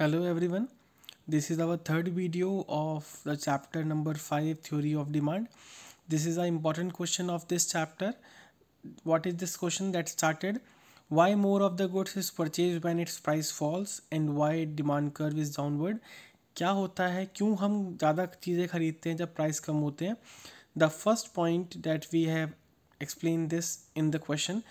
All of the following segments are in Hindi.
Hello everyone this is our third video of the chapter number five theory of demand this is a important question of this chapter what is this question that started why more of the goods is purchase when its price falls and why demand curve is downward क्या होता है क्यों हम ज़्यादा चीज़ें खरीदते हैं जब प्राइस कम होते हैं the first point that we have explain this in the question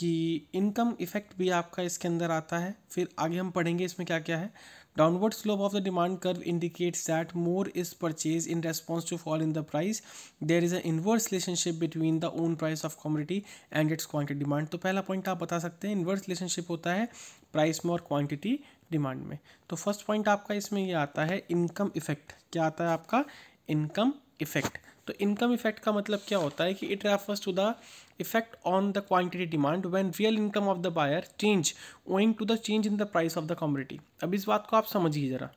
कि इनकम इफेक्ट भी आपका इसके अंदर आता है फिर आगे हम पढ़ेंगे इसमें क्या क्या है downward slope of the demand curve indicates that more is purchase in response to fall in the price there is a inverse relationship between the own price of commodity and its quantity demand तो पहला पॉइंट आप बता सकते हैं इन्वर्स रिलेशनशिप होता है प्राइस में और क्वान्टिटी डिमांड में तो फर्स्ट पॉइंट आपका इसमें यह आता है इनकम इफेक्ट क्या आता है आपका इनकम इफेक्ट तो इनकम इफेक्ट का मतलब क्या होता है कि it refers to the effect on the quantity demand when real income of the buyer change owing to the change in the price of the commodity अब इस बात को आप समझिए ज़रा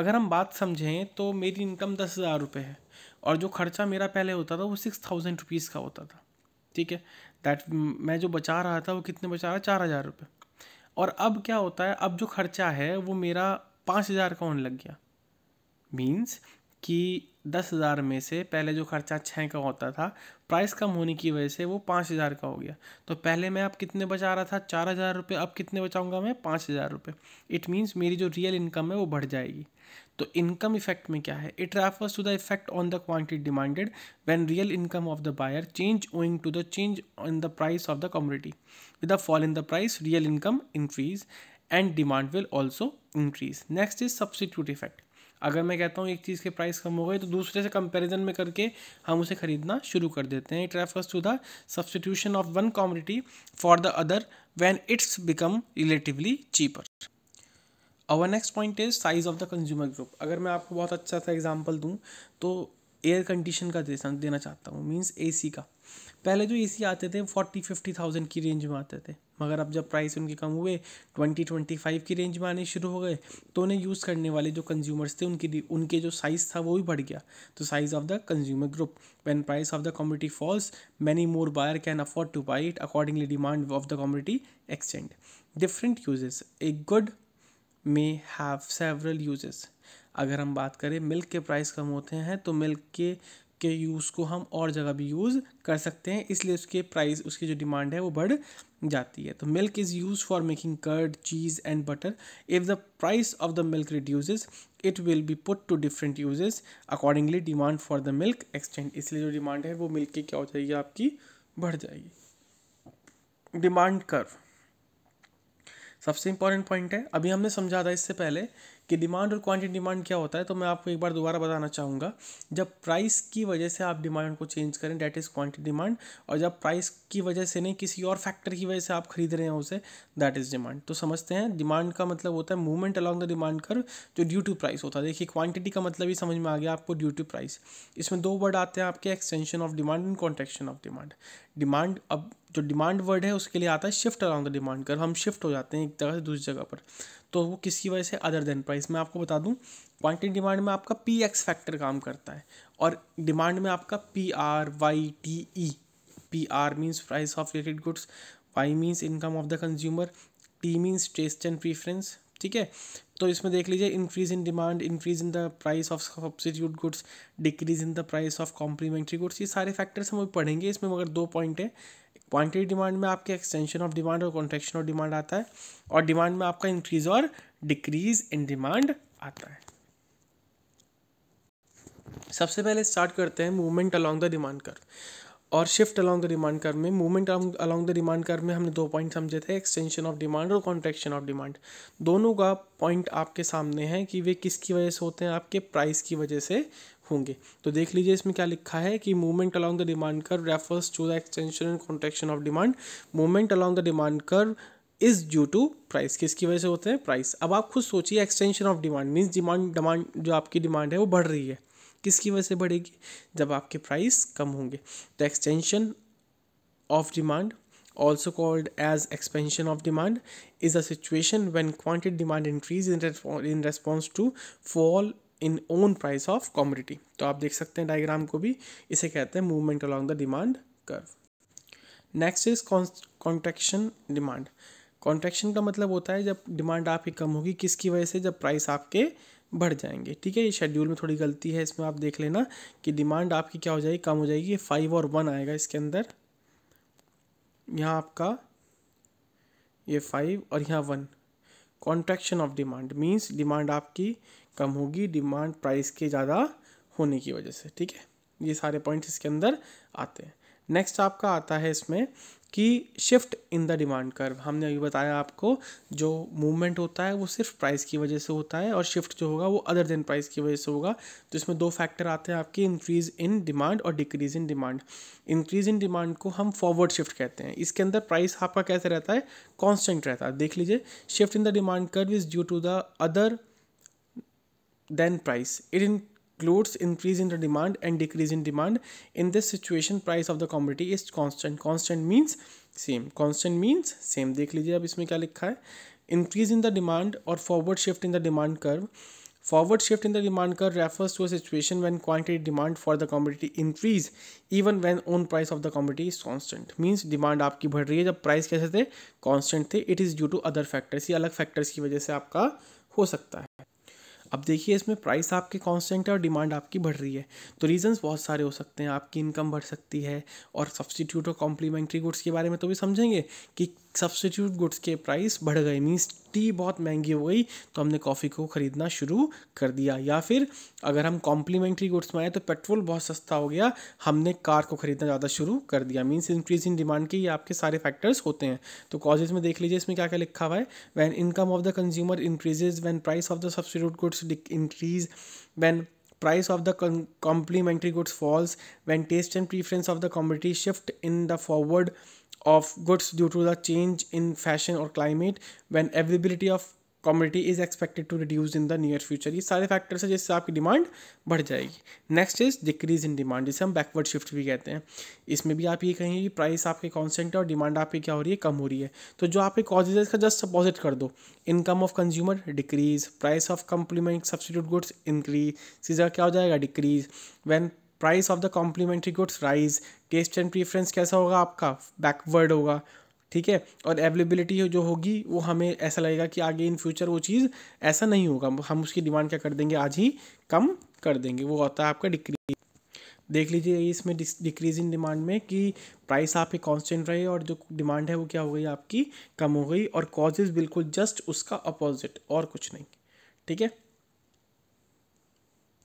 अगर हम बात समझें तो मेरी इनकम दस हज़ार रुपये है और जो खर्चा मेरा पहले होता था वो सिक्स थाउजेंड रुपीज़ का होता था ठीक है दैट मैं जो बचा रहा था वो कितने बचा रहा चार हज़ार रुपये और अब क्या होता है अब जो खर्चा है वो मेरा पाँच हज़ार का होने लग गया मीन्स कि दस हज़ार में से पहले जो खर्चा छः का होता था प्राइस कम होने की वजह से वो पाँच हज़ार का हो गया तो पहले मैं अब कितने बचा रहा था चार हज़ार रुपये अब कितने बचाऊँगा मैं पाँच हज़ार रुपये इट मीन्स मेरी जो रियल इनकम है वो बढ़ जाएगी तो इनकम इफेक्ट में क्या है it refers to the effect on the quantity demanded when real income of the buyer change owing to the change in the price of the commodity with the fall in the price real income increase and demand will also increase next is substitute effect अगर मैं कहता हूँ एक चीज़ के प्राइस कम हो गए तो दूसरे से कंपेरिजन में करके हम उसे खरीदना शुरू कर देते हैं it refers to the substitution of one commodity for the other when its become relatively cheaper और next point is size of the consumer group अगर मैं आपको बहुत अच्छा सा एग्जाम्पल दूँ तो एयर कंडीशन का देना चाहता हूँ मीन्स ए का पहले जो तो सी आते थे फोर्टी फिफ्टी थाउजेंड की रेंज में आते थे मगर अब जब प्राइस उनके कम हुए ट्वेंटी ट्वेंटी फाइव की रेंज में आने शुरू हो गए तो उन्हें यूज़ करने वाले जो कंज्यूमर्स थे उनकी उनके जो साइज़ था वो भी बढ़ गया तो size of the consumer group when price of the commodity falls many more buyer can afford to buy it accordingly demand of the commodity extend different uses a good may have several uses अगर हम बात करें मिल्क के प्राइस कम होते हैं तो मिल्क के के यूज़ को हम और जगह भी यूज़ कर सकते हैं इसलिए उसके प्राइस उसकी जो डिमांड है वो बढ़ जाती है तो milk is use for making curd cheese and butter if the price of the milk reduce it will be put to different uses accordingly demand for the milk extend इसलिए जो डिमांड है वो मिल्क की क्या हो जाएगी आपकी बढ़ जाएगी डिमांड कर्व सबसे इंपॉर्टेंट पॉइंट है अभी हमने समझा था इससे पहले कि डिमांड और क्वांटिटी डिमांड क्या होता है तो मैं आपको एक बार दोबारा बताना चाहूँगा जब प्राइस की वजह से आप डिमांड को चेंज करें डैट इज़ क्वांटिटी डिमांड और जब प्राइस की वजह से नहीं किसी और फैक्टर की वजह से आप खरीद रहे हैं उसे दैट इज़ डिमांड तो समझते हैं डिमांड का मतलब होता है मूवमेंट अलॉन्ग द डिमांड कर जो ड्यू टू प्राइस होता है देखिए क्वांटिटी का मतलब ही समझ में आ गया आपको ड्यू टू प्राइस इसमें दो वर्ड आते हैं आपके extension of demand and contraction of demand demand अब जो डिमांड वर्ड है उसके लिए आता है शिफ्ट अलॉन्ग द डिमांड कर हम शिफ्ट हो जाते हैं एक जगह से दूसरी जगह पर तो वो किसकी वजह से अदर देन प्राइस मैं आपको बता दूं क्वांटिटी डिमांड में आपका पी एक्स फैक्टर काम करता है और डिमांड में आपका P R Y T E P R means price of related goods Y means income of the consumer T means taste and preference ठीक है तो इसमें देख लीजिए increase in demand increase in the price of substitute goods decrease in the price of complementary goods ये सारे फैक्टर्स हम पढ़ेंगे इसमें मगर दो पॉइंट है क्वांटिटी डिमांड में आपके एक्सटेंशन ऑफ डिमांड और कॉन्ट्रेक्शन ऑफ डिमांड आता है और डिमांड में आपका इंक्रीज और डिक्रीज इन डिमांड आता है सबसे पहले स्टार्ट करते हैं मूवमेंट अलोंग द डिमांड कर और शिफ्ट अलोंग द डिमांड कर में मूवमेंट अलोंग द डिमांड कर में हमने दो पॉइंट समझे थे एक्सटेंशन ऑफ डिमांड और कॉन्ट्रेक्शन ऑफ डिमांड दोनों का पॉइंट आपके सामने है कि वे किसकी वजह से होते हैं आपके प्राइस की वजह से होंगे तो देख लीजिए इसमें क्या लिखा है कि movement along the demand curve refers to the extension and contraction of demand movement along the demand curve is due to price किसकी वजह से होते हैं प्राइस अब आप खुद सोचिए extension of demand means demand demand जो आपकी डिमांड है वो बढ़ रही है किसकी वजह से बढ़ेगी जब आपके प्राइस कम होंगे the extension of demand also called as expansion of demand is a situation when quantity demand increase in response to fall in own price of commodity तो आप देख सकते हैं डायग्राम को भी इसे कहते हैं movement along the demand curve next is contraction demand contraction का मतलब होता है जब डिमांड आपकी कम होगी किसकी वजह से जब प्राइस आपके बढ़ जाएंगे ठीक है ये शेड्यूल में थोड़ी गलती है इसमें आप देख लेना कि डिमांड आपकी क्या हो जाएगी कम हो जाएगी ये फाइव और वन आएगा इसके अंदर यहाँ आपका ये फाइव और यहाँ one contraction of demand means demand आपकी कम होगी डिमांड प्राइस के ज़्यादा होने की वजह से ठीक है ये सारे पॉइंट्स इसके अंदर आते हैं नेक्स्ट आपका आता है इसमें कि shift in the demand curve हमने अभी बताया आपको जो मूवमेंट होता है वो सिर्फ प्राइस की वजह से होता है और शिफ्ट जो होगा वो अदर देन प्राइस की वजह से होगा तो इसमें दो फैक्टर आते हैं आपके इंक्रीज़ इन डिमांड और decrease in demand increase in demand को हम फॉरवर्ड शिफ्ट कहते हैं इसके अंदर प्राइस आपका कैसे रहता है कॉन्स्टेंट रहता है देख लीजिए shift in the demand curve is due to the other than price. It includes increase in the demand and decrease in demand. In this situation, price of the commodity is constant. Constant means same constant means same देख लीजिए अब इसमें क्या लिखा है इंक्रीज इन द डिमांड और forward shift in the demand curve forward shift in the demand curve refers to a situation when quantity demand for the commodity increase even when own price of the commodity is constant means demand आपकी बढ़ रही है जब प्राइस कैसे थे कांस्टेंट थे it is due to other factors ये अलग फैक्टर्स की वजह से आपका हो सकता है अब देखिए इसमें प्राइस आपके कांस्टेंट है और डिमांड आपकी बढ़ रही है तो रीजंस बहुत सारे हो सकते हैं आपकी इनकम बढ़ सकती है और सब्सटीट्यूट और कॉम्प्लीमेंट्री गुड्स के बारे में तो भी समझेंगे कि सब्सिट्यूट गुड्स के प्राइस बढ़ गए मीन्स टी बहुत महंगी हो गई तो हमने कॉफ़ी को ख़रीदना शुरू कर दिया या फिर अगर हम कॉम्प्लीमेंट्री गुड्स में आए तो पेट्रोल बहुत सस्ता हो गया हमने कार को ख़रीदना ज़्यादा शुरू कर दिया मीन्स इंक्रीज इन डिमांड के ये आपके सारे फैक्टर्स होते हैं तो कॉजेज में देख लीजिए इसमें क्या क्या लिखा हुआ है when income of the consumer increases when price of the substitute goods increase when price of the complementary goods falls when taste and preference of the commodity shift in the forward of goods due to the change in fashion or climate when availability of commodity is expected to reduce in the near future ये सारे फैक्टर्स है जिससे आपकी डिमांड बढ़ जाएगी next is decrease in demand जिसे हम बैकवर्ड शिफ्ट भी कहते हैं इसमें भी आप ये कहेंगे कि प्राइस आपके कॉन्सेंट है और डिमांड आपकी क्या हो रही है कम हो रही है तो जो आपके कॉजेज है इसका जस्ट अपोजिट कर दो income of consumer decrease price of complement substitute goods increase सीधा क्या हो जाएगा decrease when price of the complementary goods rise taste and preference कैसा होगा आपका बैकवर्ड होगा ठीक है और अवेलेबिलिटी जो होगी वो हमें ऐसा लगेगा कि आगे इन फ्यूचर वो चीज़ ऐसा नहीं होगा हम उसकी डिमांड क्या कर देंगे आज ही कम कर देंगे वो होता है आपका डिक्रीज देख लीजिए इसमें डिक्रीज इन डिमांड में कि प्राइस आपकी कांस्टेंट रही और जो डिमांड है वो क्या हो गई आपकी कम हो गई और कॉजेज बिल्कुल जस्ट उसका अपोजिट और कुछ नहीं ठीक है